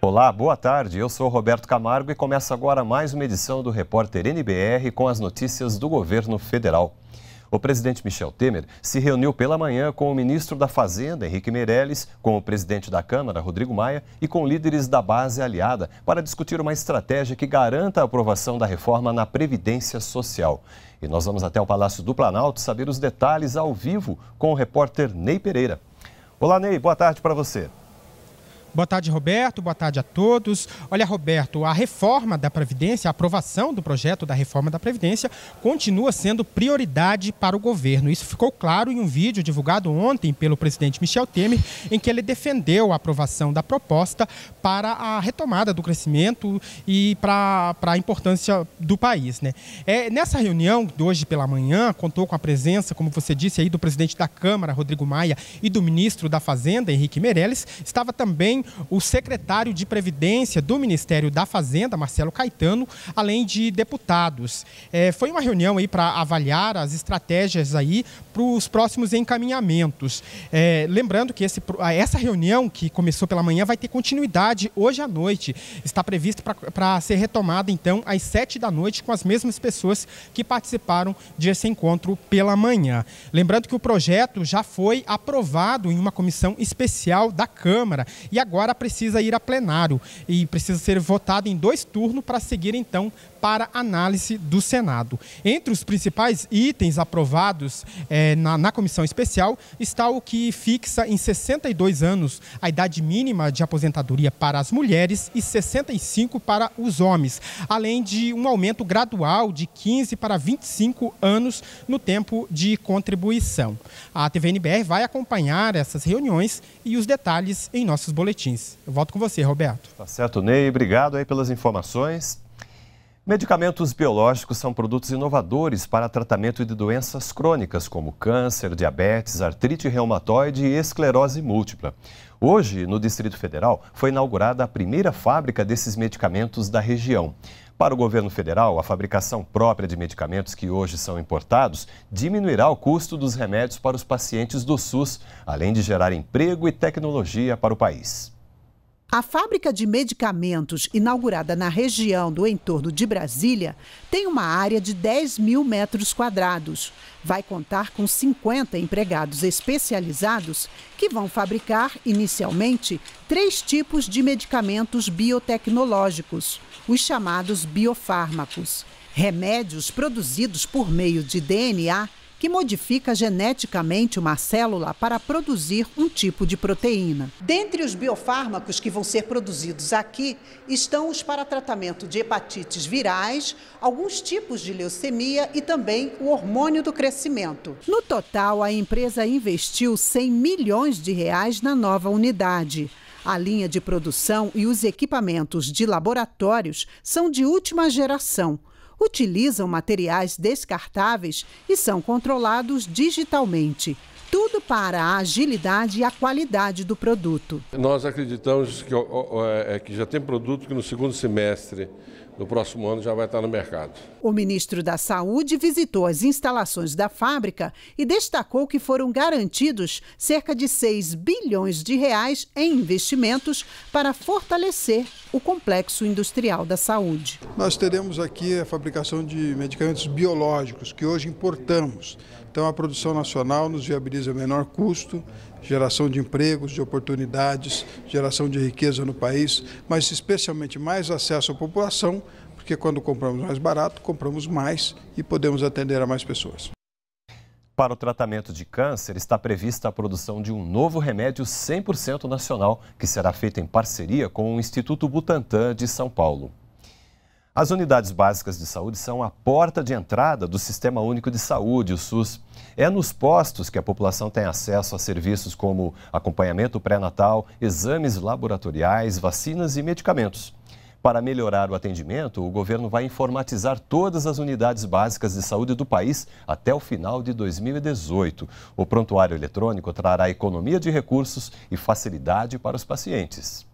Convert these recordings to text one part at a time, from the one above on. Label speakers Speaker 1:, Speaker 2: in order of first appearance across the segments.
Speaker 1: Olá, boa tarde. Eu sou Roberto Camargo e começa agora mais uma edição do Repórter NBR com as notícias do governo federal. O presidente Michel Temer se reuniu pela manhã com o ministro da Fazenda, Henrique Meirelles, com o presidente da Câmara, Rodrigo Maia, e com líderes da base aliada para discutir uma estratégia que garanta a aprovação da reforma na Previdência Social. E nós vamos até o Palácio do Planalto saber os detalhes ao vivo com o repórter Ney Pereira. Olá, Ney, boa tarde para você.
Speaker 2: Boa tarde, Roberto. Boa tarde a todos. Olha, Roberto, a reforma da Previdência, a aprovação do projeto da reforma da Previdência, continua sendo prioridade para o governo. Isso ficou claro em um vídeo divulgado ontem pelo presidente Michel Temer, em que ele defendeu a aprovação da proposta para a retomada do crescimento e para, para a importância do país. Né? É, nessa reunião de hoje pela manhã, contou com a presença, como você disse, aí, do presidente da Câmara, Rodrigo Maia, e do ministro da Fazenda, Henrique Meirelles. Estava também o secretário de Previdência do Ministério da Fazenda, Marcelo Caetano, além de deputados. É, foi uma reunião aí para avaliar as estratégias aí para os próximos encaminhamentos. É, lembrando que esse, essa reunião que começou pela manhã vai ter continuidade hoje à noite. Está previsto para ser retomada então às sete da noite com as mesmas pessoas que participaram desse encontro pela manhã. Lembrando que o projeto já foi aprovado em uma comissão especial da Câmara e agora agora precisa ir a plenário e precisa ser votado em dois turnos para seguir então para análise do Senado. Entre os principais itens aprovados é, na, na comissão especial está o que fixa em 62 anos a idade mínima de aposentadoria para as mulheres e 65 para os homens, além de um aumento gradual de 15 para 25 anos no tempo de contribuição. A TVNBR vai acompanhar essas reuniões e os detalhes em nossos boletins. Eu volto com você, Roberto.
Speaker 1: Tá certo, Ney. Obrigado aí pelas informações. Medicamentos biológicos são produtos inovadores para tratamento de doenças crônicas como câncer, diabetes, artrite reumatoide e esclerose múltipla. Hoje, no Distrito Federal, foi inaugurada a primeira fábrica desses medicamentos da região. Para o governo federal, a fabricação própria de medicamentos que hoje são importados diminuirá o custo dos remédios para os pacientes do SUS, além de gerar emprego e tecnologia para o país.
Speaker 3: A fábrica de medicamentos, inaugurada na região do entorno de Brasília, tem uma área de 10 mil metros quadrados. Vai contar com 50 empregados especializados que vão fabricar, inicialmente, três tipos de medicamentos biotecnológicos, os chamados biofármacos. Remédios produzidos por meio de DNA que modifica geneticamente uma célula para produzir um tipo de proteína. Dentre os biofármacos que vão ser produzidos aqui estão os para tratamento de hepatites virais, alguns tipos de leucemia e também o hormônio do crescimento. No total, a empresa investiu 100 milhões de reais na nova unidade. A linha de produção e os equipamentos de laboratórios são de última geração utilizam materiais descartáveis e são controlados digitalmente. Tudo para a agilidade e a qualidade do produto.
Speaker 1: Nós acreditamos que, é, é já tem produto que no segundo semestre no próximo ano já vai estar no mercado.
Speaker 3: O ministro da Saúde visitou as instalações da fábrica e destacou que foram garantidos cerca de 6 bilhões de reais em investimentos para fortalecer o complexo industrial da
Speaker 4: saúde. Nós teremos aqui a fabricação de medicamentos biológicos que hoje importamos. Então a produção nacional nos viabiliza menor custo, geração de empregos, de oportunidades, geração de riqueza no país, mas especialmente mais acesso à população, porque quando compramos mais barato, compramos mais e podemos atender a mais pessoas.
Speaker 1: Para o tratamento de câncer, está prevista a produção de um novo remédio 100% nacional, que será feito em parceria com o Instituto Butantan de São Paulo. As unidades básicas de saúde são a porta de entrada do Sistema Único de Saúde, o SUS. É nos postos que a população tem acesso a serviços como acompanhamento pré-natal, exames laboratoriais, vacinas e medicamentos. Para melhorar o atendimento, o governo vai informatizar todas as unidades básicas de saúde do país até o final de 2018. O prontuário eletrônico trará economia de recursos e facilidade para os pacientes.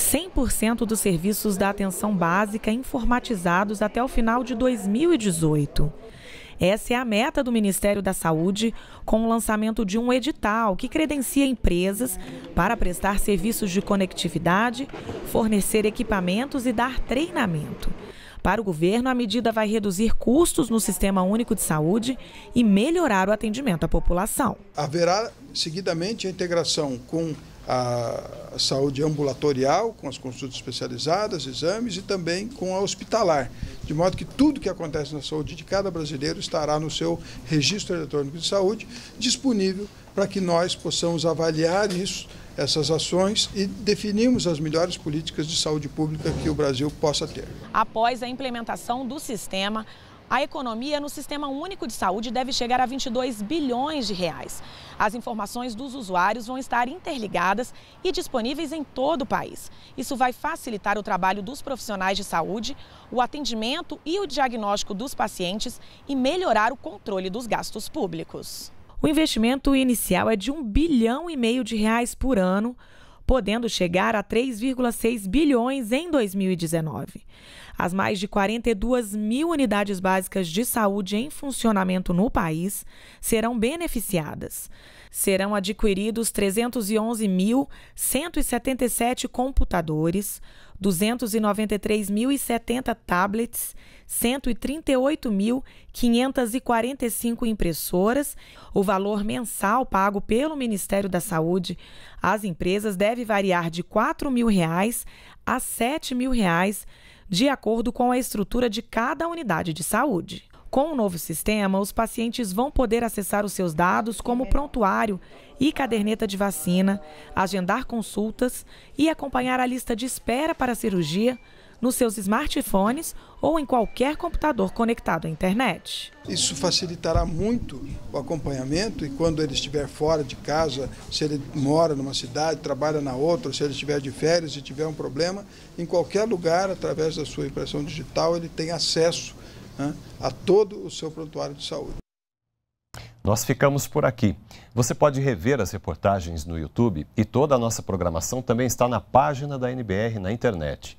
Speaker 5: 100% dos serviços da atenção básica informatizados até o final de 2018. Essa é a meta do Ministério da Saúde, com o lançamento de um edital que credencia empresas para prestar serviços de conectividade, fornecer equipamentos e dar treinamento. Para o governo, a medida vai reduzir custos no Sistema Único de Saúde e melhorar o atendimento à população.
Speaker 4: Haverá seguidamente a integração com a saúde ambulatorial, com as consultas especializadas, exames e também com a hospitalar. De modo que tudo que acontece na saúde de cada brasileiro estará no seu registro eletrônico de saúde, disponível para que nós possamos avaliar isso, essas ações e definirmos as melhores políticas de saúde pública que o Brasil possa ter.
Speaker 5: Após a implementação do sistema, a economia no Sistema Único de Saúde deve chegar a 22 bilhões de reais. As informações dos usuários vão estar interligadas e disponíveis em todo o país. Isso vai facilitar o trabalho dos profissionais de saúde, o atendimento e o diagnóstico dos pacientes e melhorar o controle dos gastos públicos. O investimento inicial é de 1 bilhão e meio de reais por ano, podendo chegar a 3,6 bilhões em 2019. As mais de 42 mil unidades básicas de saúde em funcionamento no país serão beneficiadas. Serão adquiridos 311.177 computadores, 293.070 tablets, 138.545 impressoras. O valor mensal pago pelo Ministério da Saúde às empresas deve variar de R$ 4.000 a R$ 7.000 de acordo com a estrutura de cada unidade de saúde. Com o novo sistema, os pacientes vão poder acessar os seus dados como prontuário e caderneta de vacina, agendar consultas e acompanhar a lista de espera para a cirurgia nos seus smartphones ou em qualquer computador conectado à internet.
Speaker 4: Isso facilitará muito o acompanhamento e quando ele estiver fora de casa, se ele mora numa cidade, trabalha na outra, se ele estiver de férias e tiver um problema, em qualquer lugar, através da sua impressão digital, ele tem acesso né, a todo o seu prontuário de saúde.
Speaker 1: Nós ficamos por aqui. Você pode rever as reportagens no YouTube e toda a nossa programação também está na página da NBR na internet.